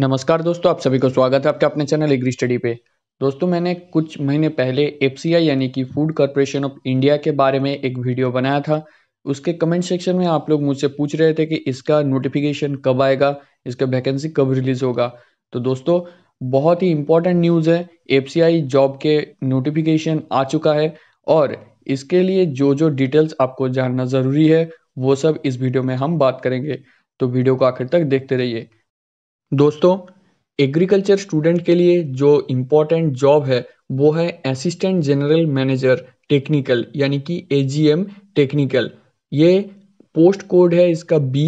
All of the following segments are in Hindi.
नमस्कार दोस्तों आप सभी को स्वागत है आपके अपने चैनल एग्री स्टडी पे दोस्तों मैंने कुछ महीने पहले एफ यानी कि फूड कॉरपोरेशन ऑफ इंडिया के बारे में एक वीडियो बनाया था उसके कमेंट सेक्शन में आप लोग मुझसे पूछ रहे थे कि इसका नोटिफिकेशन कब आएगा इसका वैकेंसी कब रिलीज होगा तो दोस्तों बहुत ही इंपॉर्टेंट न्यूज़ है एफ जॉब के नोटिफिकेशन आ चुका है और इसके लिए जो जो डिटेल्स आपको जानना ज़रूरी है वो सब इस वीडियो में हम बात करेंगे तो वीडियो को आखिर तक देखते रहिए दोस्तों एग्रीकल्चर स्टूडेंट के लिए जो इम्पोर्टेंट जॉब है वो है असिस्टेंट जनरल मैनेजर टेक्निकल यानी कि ए टेक्निकल ये पोस्ट कोड है इसका बी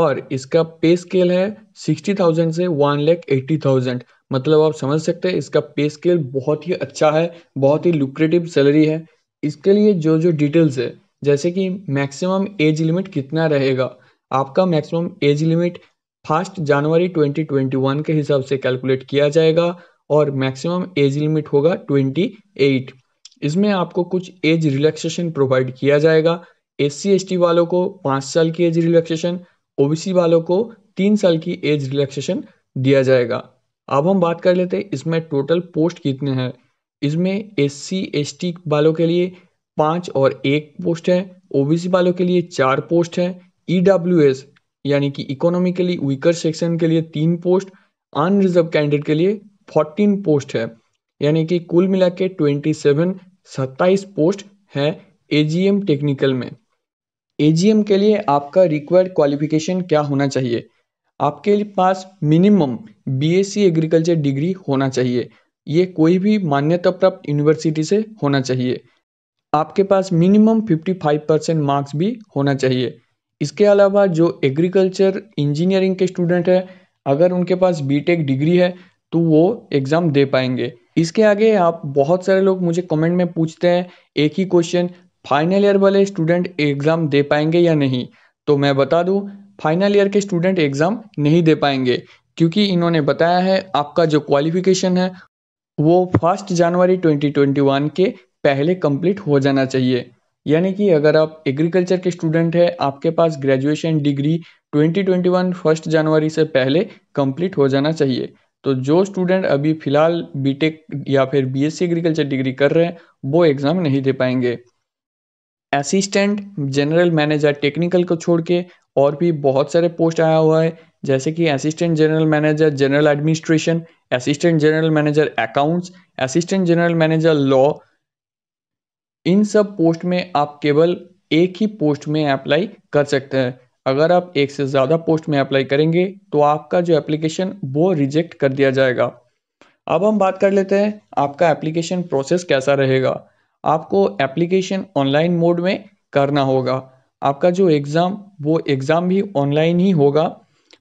और इसका पे स्केल है सिक्सटी थाउजेंड से वन लैख एट्टी थाउजेंड मतलब आप समझ सकते हैं इसका पे स्केल बहुत ही अच्छा है बहुत ही लुक्रेटिव सैलरी है इसके लिए जो जो डिटेल्स है जैसे कि मैक्सिमम एज लिमिट कितना रहेगा आपका मैक्सिमम एज लिमिट फर्स्ट जनवरी 2021 के हिसाब से कैलकुलेट किया जाएगा और मैक्सिमम एज लिमिट होगा 28 इसमें आपको कुछ एज रिलैक्सेशन प्रोवाइड किया जाएगा एस सी वालों को पाँच साल की एज रिलैक्सेशन ओ वालों को तीन साल की एज रिलैक्सेशन दिया जाएगा अब हम बात कर लेते हैं इसमें टोटल पोस्ट कितने हैं इसमें एस सी एस वालों के लिए पाँच और एक पोस्ट है ओबीसी वालों के लिए चार पोस्ट है ई डब्ल्यू एस यानी कि इकोनॉमिकली वीकर सेक्शन के लिए तीन पोस्ट अनरिजर्व कैंडिडेट के लिए फोर्टीन पोस्ट है यानी कि कुल मिला के ट्वेंटी सेवन सत्ताईस पोस्ट है एजीएम टेक्निकल में एजीएम के लिए आपका रिक्वायर्ड क्वालिफिकेशन क्या होना चाहिए आपके पास मिनिमम बीएससी एग्रीकल्चर डिग्री होना चाहिए ये कोई भी मान्यता प्राप्त यूनिवर्सिटी से होना चाहिए आपके पास मिनिमम 55 परसेंट मार्क्स भी होना चाहिए इसके अलावा जो एग्रीकल्चर इंजीनियरिंग के स्टूडेंट हैं अगर उनके पास बीटेक डिग्री है तो वो एग्ज़ाम दे पाएंगे इसके आगे आप बहुत सारे लोग मुझे कमेंट में पूछते हैं एक ही क्वेश्चन फाइनल ईयर वाले स्टूडेंट एग्ज़ाम दे पाएंगे या नहीं तो मैं बता दूं फाइनल ईयर के स्टूडेंट एग्ज़ाम नहीं दे पाएंगे क्योंकि इन्होंने बताया है आपका जो क्वालिफिकेशन है वो फर्स्ट जनवरी 2021 के पहले कंप्लीट हो जाना चाहिए यानी कि अगर आप एग्रीकल्चर के स्टूडेंट हैं आपके पास ग्रेजुएशन डिग्री 2021 फर्स्ट जनवरी से पहले कंप्लीट हो जाना चाहिए तो जो स्टूडेंट अभी फ़िलहाल बीटेक या फिर बीएससी एग्रीकल्चर डिग्री कर रहे हैं वो एग्ज़ाम नहीं दे पाएंगे असिस्टेंट जनरल मैनेजर टेक्निकल को छोड़ के और भी बहुत सारे पोस्ट आया हुआ है जैसे कि assistant general manager general administration assistant general manager accounts assistant general manager law इन सब पोस्ट में आप केवल एक ही पोस्ट में अप्लाई कर सकते हैं अगर आप एक से ज़्यादा पोस्ट में अप्लाई करेंगे तो आपका जो एप्लीकेशन वो रिजेक्ट कर दिया जाएगा अब हम बात कर लेते हैं आपका एप्लीकेशन प्रोसेस कैसा रहेगा आपको एप्लीकेशन ऑनलाइन मोड में करना होगा आपका जो एग्ज़ाम वो एग्ज़ाम भी ऑनलाइन ही होगा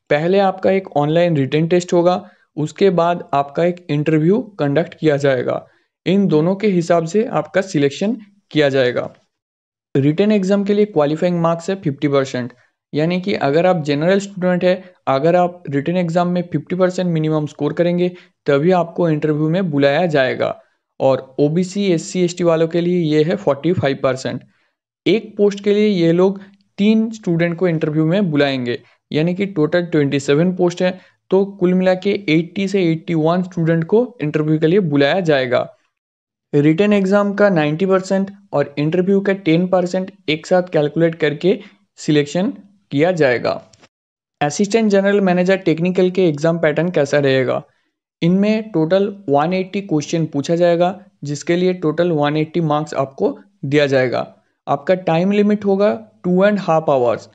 पहले आपका एक ऑनलाइन रिटर्न टेस्ट होगा उसके बाद आपका एक इंटरव्यू कंडक्ट किया जाएगा इन दोनों के हिसाब से आपका सिलेक्शन किया जाएगा रिटर्न एग्जाम के लिए क्वालिफाइंग मार्क्स है फिफ्टी परसेंट यानी कि अगर आप जनरल स्टूडेंट है अगर आप रिटर्न एग्जाम में फिफ्टी परसेंट मिनिमम स्कोर करेंगे तभी आपको इंटरव्यू में बुलाया जाएगा और O B C S C S T वालों के लिए ये है फोर्टी फाइव परसेंट एक पोस्ट के लिए ये लोग तीन स्टूडेंट को इंटरव्यू में बुलाएंगे यानी कि टोटल ट्वेंटी सेवन पोस्ट है तो कुल मिला के एट्टी से एट्टी वन स्टूडेंट को इंटरव्यू के लिए बुलाया जाएगा रिटर्न एग्ज़ाम का 90 परसेंट और इंटरव्यू का 10 परसेंट एक साथ कैलकुलेट करके सिलेक्शन किया जाएगा असिस्टेंट जनरल मैनेजर टेक्निकल के एग्ज़ाम पैटर्न कैसा रहेगा इनमें टोटल 180 क्वेश्चन पूछा जाएगा जिसके लिए टोटल 180 मार्क्स आपको दिया जाएगा आपका टाइम लिमिट होगा टू एंड हाफ आवर्स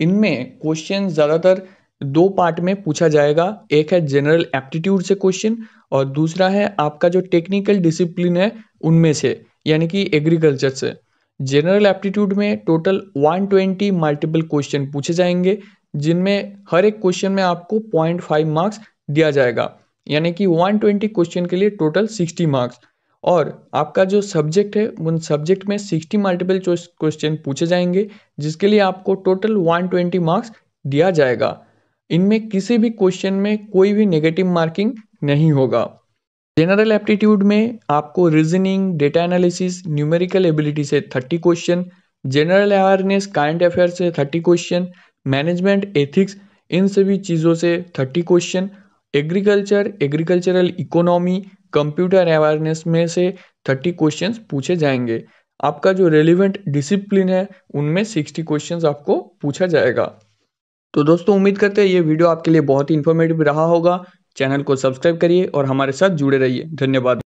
इनमें क्वेश्चन ज़्यादातर दो पार्ट में पूछा जाएगा एक है जनरल एप्टीट्यूड से क्वेश्चन और दूसरा है आपका जो टेक्निकल डिसिप्लिन है उनमें से यानी कि एग्रीकल्चर से जनरल एप्टीट्यूड में टोटल 120 मल्टीपल क्वेश्चन पूछे जाएंगे जिनमें हर एक क्वेश्चन में आपको 0.5 मार्क्स दिया जाएगा यानी कि 120 क्वेश्चन के लिए टोटल 60 मार्क्स और आपका जो सब्जेक्ट है उन सब्जेक्ट में 60 मल्टीपल क्वेश्चन पूछे जाएंगे जिसके लिए आपको टोटल 120 मार्क्स दिया जाएगा इनमें किसी भी क्वेश्चन में कोई भी नेगेटिव मार्किंग नहीं होगा जनरल एप्टीट्यूड में आपको reasoning data analysis numerical ability से thirty question general awareness current affair से थर्टी क्वेश्चन मैनेजमेंट एथिक्स इन सभी चीज़ों से thirty question agriculture agricultural economy computer awareness में से थर्टी क्वेश्चन पूछे जाएंगे आपका जो रेलिवेंट डिसिप्लिन है उनमें सिक्सटी क्वेश्चन आपको पूछा जाएगा तो दोस्तों उम्मीद करते हैं ये वीडियो आपके लिए बहुत ही इन्फॉर्मेटिव रहा होगा चैनल को सब्सक्राइब करिए और हमारे साथ जुड़े रहिए धन्यवाद